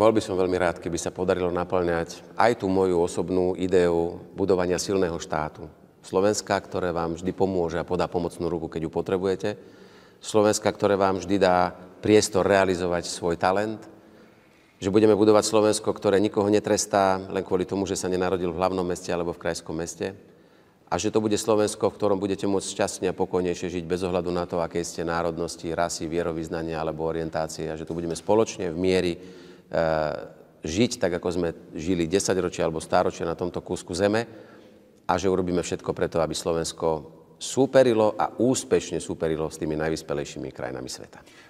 Bol by som veľmi rád, keby sa podarilo naplňať aj tú moju osobnú ideu budovania silného štátu. Slovenska, ktoré vám vždy pomôže a podá pomocnú ruku, keď ju potrebujete. Slovenska, ktoré vám vždy dá priestor realizovať svoj talent. Že budeme budovať Slovensko, ktoré nikoho netrestá len kvôli tomu, že sa nenarodil v hlavnom meste alebo v krajskom meste. A že to bude Slovensko, v ktorom budete môcť šťastne a pokojnejšie žiť bez ohľadu na to, aké ste národnosti, rasy, vierovýznania alebo orientácie. A že tu budeme spoločne v miery E, žiť tak, ako sme žili 10 ročia alebo stáročia na tomto kúsku zeme a že urobíme všetko preto, aby Slovensko súperilo a úspešne súperilo s tými najvyspelejšími krajinami sveta.